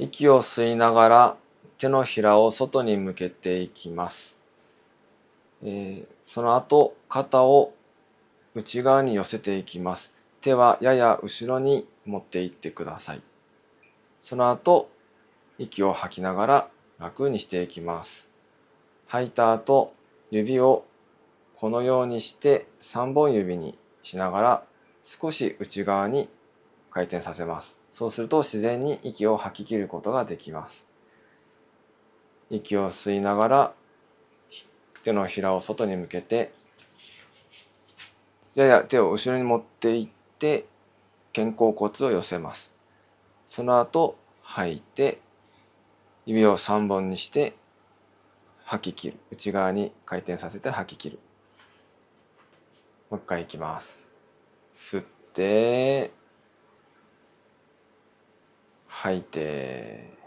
息を吸いながら手のひらを外に向けていきます、えー、その後肩を内側に寄せていきます手はやや後ろに持っていってくださいその後息を吐きながら楽にしていきます吐いた後指をこのようにして3本指にしながら少し内側に回転させますそうすると自然に息を吐き切ることができます息を吸いながら手のひらを外に向けてやや手を後ろに持っていって肩甲骨を寄せますその後吐いて指を3本にして吐き切る内側に回転させて吐き切るもう一回いきます吸って吐いて